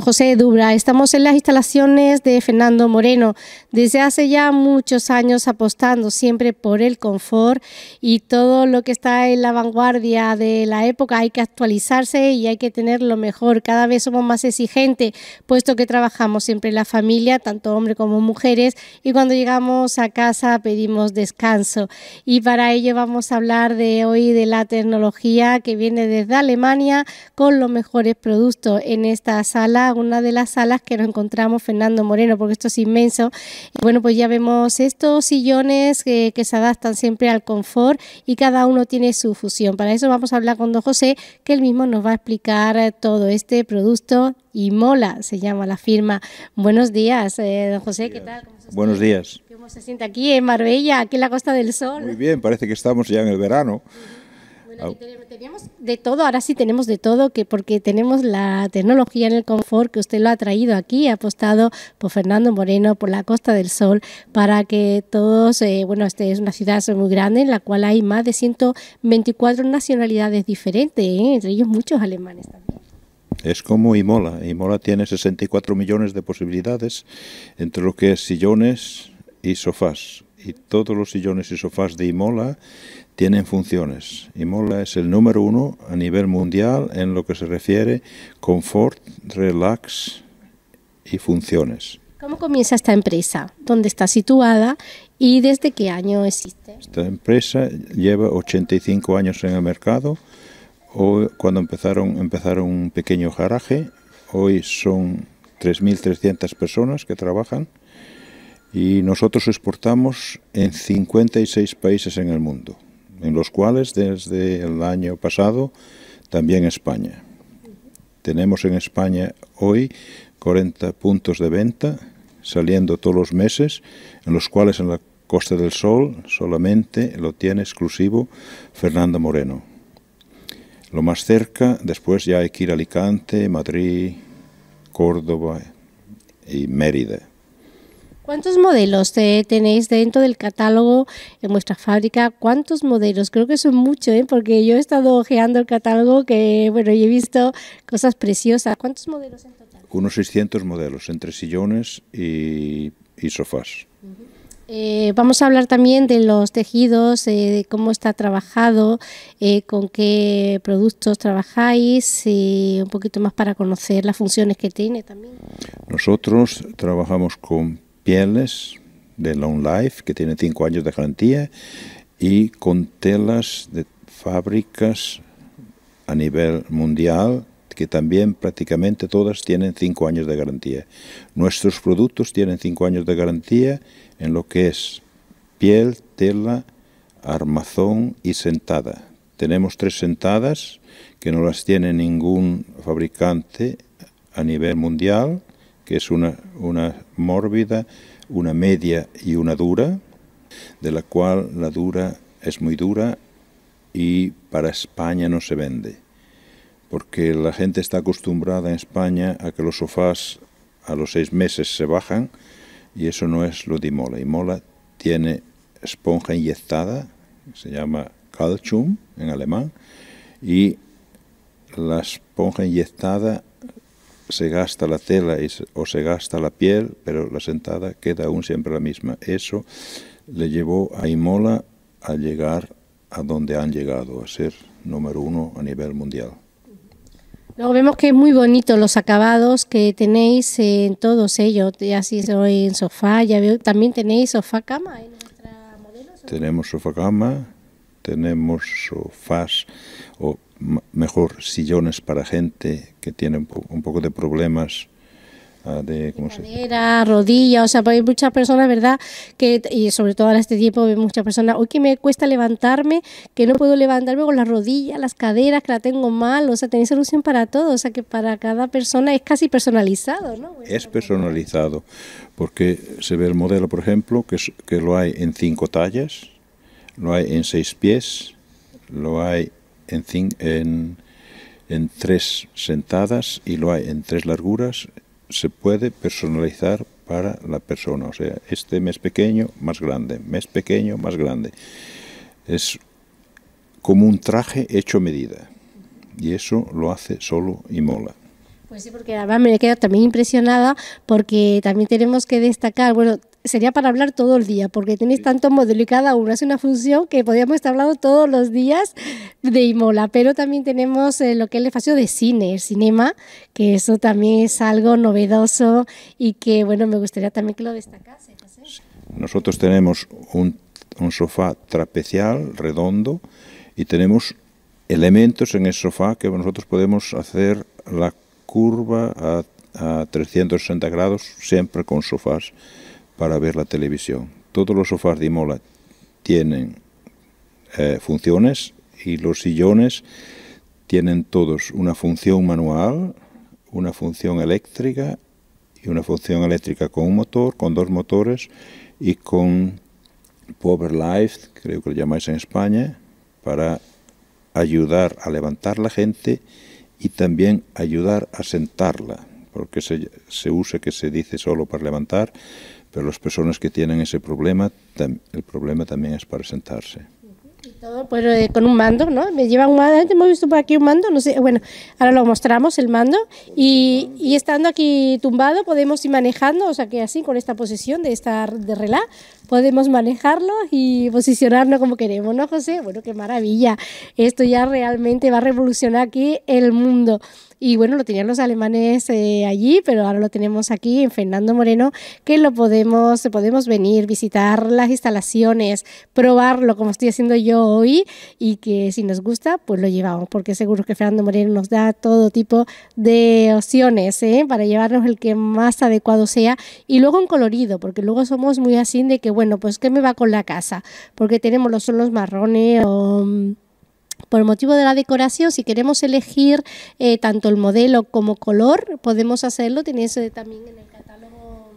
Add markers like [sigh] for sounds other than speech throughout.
José Dubra. Estamos en las instalaciones de Fernando Moreno. Desde hace ya muchos años apostando siempre por el confort y todo lo que está en la vanguardia de la época. Hay que actualizarse y hay que tenerlo mejor. Cada vez somos más exigentes, puesto que trabajamos siempre en la familia, tanto hombres como mujeres, y cuando llegamos a casa pedimos descanso. Y para ello vamos a hablar de hoy de la tecnología que viene desde Alemania con los mejores productos en esta sala una de las salas que nos encontramos Fernando Moreno, porque esto es inmenso. Y bueno, pues ya vemos estos sillones eh, que, se adaptan siempre al confort y cada uno tiene su fusión. Para eso vamos a hablar con don José, que él mismo nos va a explicar eh, todo este producto y Mola se llama la firma. Buenos días, eh, don José, ¿qué tal? Buenos días. ¿Cómo se siente aquí en Marbella, aquí en la Costa del Sol? Muy bien, parece que estamos ya en el verano teníamos de todo, ahora sí tenemos de todo, que porque tenemos la tecnología en el confort que usted lo ha traído aquí, ha apostado por Fernando Moreno, por la Costa del Sol, para que todos, eh, bueno, este es una ciudad muy grande en la cual hay más de 124 nacionalidades diferentes, ¿eh? entre ellos muchos alemanes también. Es como Imola. Imola tiene 64 millones de posibilidades entre lo que es sillones y sofás. Y todos los sillones y sofás de Imola tienen funciones. Mola es el número uno a nivel mundial en lo que se refiere confort, relax y funciones. ¿Cómo comienza esta empresa? ¿Dónde está situada y desde qué año existe? Esta empresa lleva 85 años en el mercado. Hoy, cuando empezaron, empezaron un pequeño garaje. Hoy son 3.300 personas que trabajan y nosotros exportamos en 56 países en el mundo en los cuales desde el año pasado también España. Tenemos en España hoy 40 puntos de venta saliendo todos los meses, en los cuales en la Costa del Sol solamente lo tiene exclusivo Fernando Moreno. Lo más cerca, después ya hay que ir a Alicante, Madrid, Córdoba y Mérida. ¿Cuántos modelos tenéis dentro del catálogo en vuestra fábrica? ¿Cuántos modelos? Creo que son muchos, ¿eh? porque yo he estado ojeando el catálogo que, bueno, y he visto cosas preciosas. ¿Cuántos modelos en total? Unos 600 modelos entre sillones y, sofás. Eh, vamos a hablar también de los tejidos, eh, de cómo está trabajado, con qué productos trabajáis, y un poquito más para conocer las funciones que tiene también. Nosotros trabajamos con pieles de Long Life, que tiene 5 años de garantía, y con telas de fábricas a nivel mundial, que también prácticamente todas tienen 5 años de garantía. Nuestros productos tienen 5 años de garantía en lo que es piel, tela, armazón y sentada. Tenemos tres sentadas que no las tiene ningún fabricante a nivel mundial que es una, mórbida, una media y una dura, de la cual la dura es muy dura y para España no se vende, porque la gente está acostumbrada en España a que los sofás a los seis meses se bajan y eso no es lo de Imola. Imola tiene esponja inyectada, se llama Calcium en alemán, y la esponja inyectada se gasta la tela o se gasta la piel, pero la sentada queda aún siempre la misma. Eso le llevó a Imola a llegar a donde han llegado, a ser número uno a nivel mundial. Luego vemos que es muy bonito los acabados que tenéis en todos ellos, ya si soy en sofá, ya veo, también tenéis sofá cama en nuestra modelo. Tenemos sofá cama, tenemos sofás o mejor sillones para gente que tiene un, poco de problemas ah, de ¿cómo cadera, rodilla, o sea, pues hay muchas personas, ¿verdad? Que, y sobre todo en este tiempo hay muchas personas, hoy que me cuesta levantarme, que no puedo levantarme con las rodillas, las caderas, que la tengo mal, o sea, tenéis solución para todo, o sea, que para cada persona es casi personalizado, ¿no? Es personalizado, porque se ve el modelo, por ejemplo, que, que lo hay en cinco tallas, lo hay en seis pies, lo hay en, en, en tres sentadas y lo hay en tres larguras, se puede personalizar para la persona. O sea, este mes pequeño, más grande, mes pequeño, más grande. Es como un traje hecho a medida. Y eso lo hace solo y mola. Pues sí, porque además me he quedado también impresionada porque también tenemos que destacar, bueno, sería para hablar todo el día, porque tenéis tanto modelo... y cada uno hace una función que podríamos estar hablando todos los días de Imola, pero también tenemos eh, lo que es el espacio de cine, el cinema, que eso también es algo novedoso y que, bueno, me gustaría también que lo destacase. Nosotros tenemos un, sofá trapecial, redondo, y tenemos elementos en el sofá que nosotros podemos hacer la curva a, a 360 grados, siempre con sofás para ver la televisión. Todos los sofás de Imola tienen eh, funciones y los sillones tienen todos una función manual, una función eléctrica y una función eléctrica con un motor, con dos motores y con Power Life, creo que lo llamáis en España, para ayudar a levantar la gente y también ayudar a sentarla, porque se, se usa que se dice solo para levantar, pero las personas que tienen ese problema, el problema también es para sentarse. Pero con un mando, ¿no? Me lleva un mando, hemos visto por aquí un mando, no sé, bueno, ahora lo mostramos, el mando, y, estando aquí tumbado podemos ir manejando, o sea que así, con esta posición de estar de relá, podemos manejarlo y posicionarnos como queremos, ¿no, José? Bueno, qué maravilla, esto ya realmente va a revolucionar aquí el mundo. Y bueno, lo tenían los alemanes eh, allí, pero ahora lo tenemos aquí en Fernando Moreno, que lo podemos, podemos venir, visitar las instalaciones, probarlo como estoy haciendo yo hoy y que si nos gusta, pues lo llevamos, porque seguro que Fernando Moreno nos da todo tipo de opciones ¿eh? para llevarnos el que más adecuado sea y luego en colorido, porque luego somos muy así de que, bueno, pues ¿qué me va con la casa? Porque tenemos los solos marrones o mm, por motivo de la decoración, si queremos elegir eh, tanto el modelo como color, podemos hacerlo. Tenéis también en el catálogo.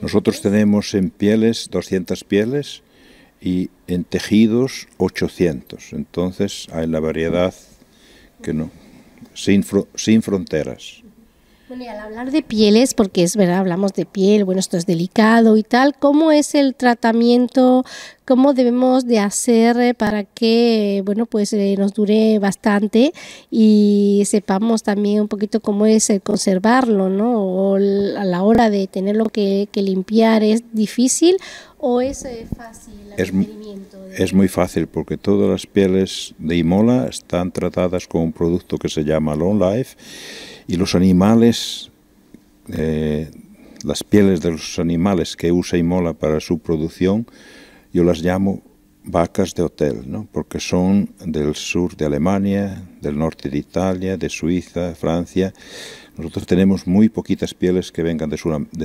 Nosotros tenemos en pieles, 200 pieles, y en tejidos 800. Entonces hay la variedad que no, sin, sin fronteras al hablar de pieles, porque es verdad, hablamos de piel, bueno, esto es delicado y tal, ¿cómo es el tratamiento? ¿Cómo debemos de hacer eh, para que, bueno, pues eh, nos dure bastante y sepamos también un poquito cómo es el eh, conservarlo, ¿no? O a la hora de tenerlo que, que limpiar, ¿es difícil o es fácil el es, es muy fácil porque todas las pieles de Imola están tratadas con un producto que se llama Long Life y los animales, eh, las pieles de los animales que usa y mola para su producción, yo las llamo vacas de hotel, ¿no? porque son del sur de Alemania, del norte de Italia, de Suiza, Francia. Nosotros tenemos muy poquitas pieles que vengan de,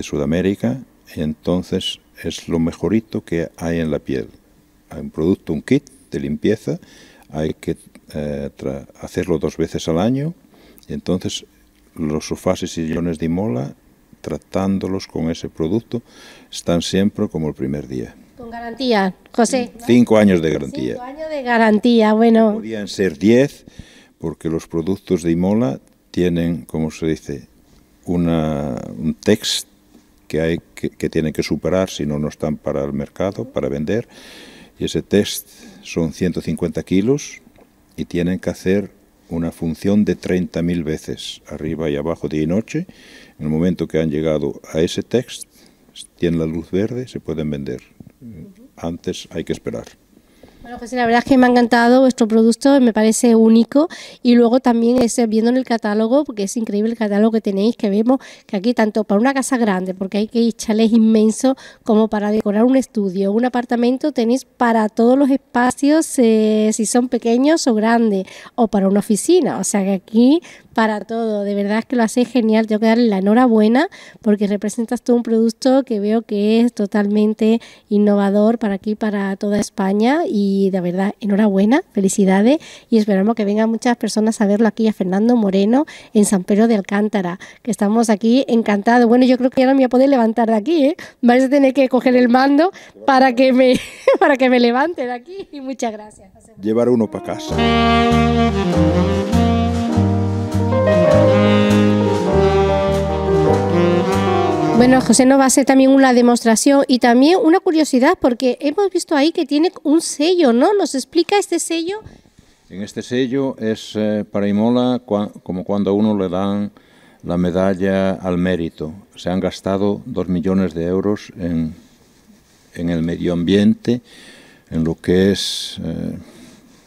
Sudamérica, entonces es lo mejorito que hay en la piel. Hay un producto, un kit de limpieza, hay que eh, hacerlo dos veces al año, y entonces los sofás y sillones de Imola, tratándolos con ese producto, están siempre como el primer día. Con garantía, José. Cinco años de garantía. Cinco años de garantía, bueno. Podrían ser diez, porque los productos de Imola tienen, como se dice, un test que, hay, que, que tienen que superar, si no, no están para el mercado, para vender. Y ese test son 150 kilos y tienen que hacer una función de 30.000 veces, arriba y abajo, día y noche. En el momento que han llegado a ese texto, tienen la luz verde, se pueden vender. Antes hay que esperar. Bueno, José, pues la verdad es que me ha encantado vuestro producto, me parece único. Y luego también eh, viendo en el catálogo, porque es increíble el catálogo que tenéis, que vemos que aquí tanto para una casa grande, porque hay que ir chalés inmensos, como para decorar un estudio, un apartamento, tenéis para todos los espacios, eh, si son pequeños o grandes, o para una oficina. O sea que aquí para todo. De verdad es que lo haces genial. Tengo que darle la enhorabuena porque representas todo un producto que veo que es totalmente innovador para aquí, para toda España. Y de verdad, enhorabuena, felicidades. Y esperamos que vengan muchas personas a verlo aquí a Fernando Moreno en San Pedro de Alcántara, que estamos aquí encantados. Bueno, yo creo que ya no me voy a poder levantar de aquí. ¿eh? Vais a tener que coger el mando para que me, [laughs] para que me levante de aquí. Y muchas gracias. Llevar uno para casa. Bueno, José no va a ser también una demostración y también una curiosidad, porque hemos visto ahí que tiene un sello, ¿no? ¿Nos explica este sello? En este sello es eh, para Imola como cuando a uno le dan la medalla al mérito. Se han gastado dos millones de euros en, el medio ambiente, en lo que es, eh,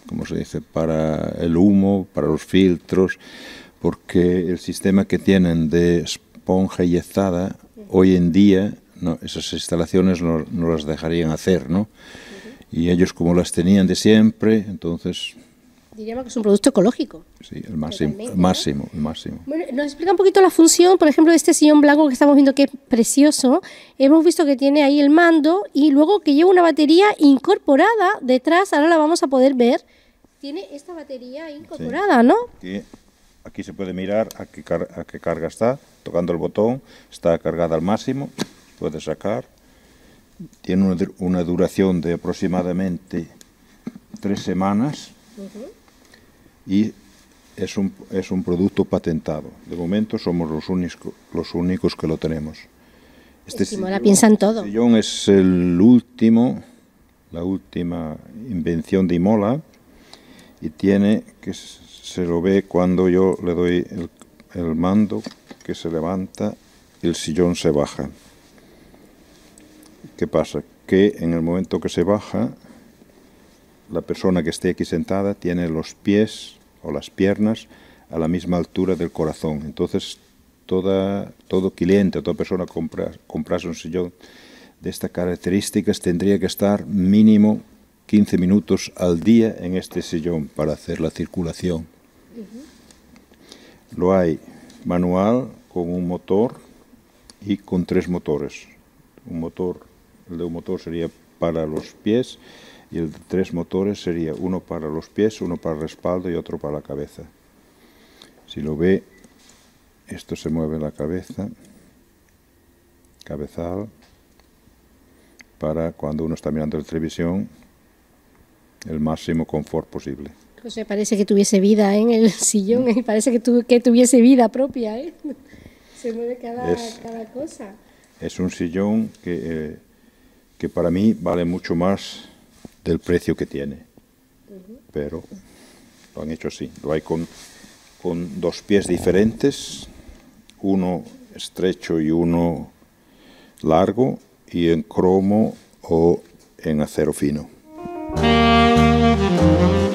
como se dice?, para el humo, para los filtros, porque el sistema que tienen de esponja yezada hoy en día no, esas instalaciones no, las dejarían hacer, ¿no? Y ellos como las tenían de siempre, entonces... Diríamos que es un producto ecológico. Sí, el máximo, máximo, máximo. Bueno, nos explica un poquito la función, por ejemplo, de este sillón blanco que estamos viendo que es precioso. Hemos visto que tiene ahí el mando y luego que lleva una batería incorporada detrás, ahora la vamos a poder ver. Tiene esta batería incorporada, ¿no? Sí. Aquí se puede mirar a qué, qué carga está, tocando el botón, está cargada al máximo, puede sacar. Tiene una, duración de aproximadamente tres semanas y es un, producto patentado. De momento somos los, los únicos que lo tenemos. Este pues todo. Este es el último, la última invención de Imola y tiene que se lo ve cuando yo le doy el, mando que se levanta y el sillón se baja. ¿Qué pasa? Que en el momento que se baja, la persona que esté aquí sentada tiene los pies o las piernas a la misma altura del corazón. Entonces, todo cliente, toda persona que comprase un sillón de estas características tendría que estar mínimo 15 minutos al día en este sillón para hacer la circulación. Lo hay manual con un motor y con tres motores. Un motor, el de un motor sería para los pies y el de tres motores sería uno para los pies, uno para el respaldo y otro para la cabeza. Si lo ve, esto se mueve la cabeza, cabezal, para cuando uno está mirando la televisión, el máximo confort posible. José, parece que tuviese vida en el [laughs] sillón, mm. eh, parece que, que, tuviese vida propia. Eh. [laughs] Se mueve cada, cosa. Es un sillón que, eh, que, para mí vale mucho más del precio que tiene. Pero lo han hecho así. Lo hay con dos pies diferentes, uno estrecho y uno largo, y en cromo o en acero fino. you.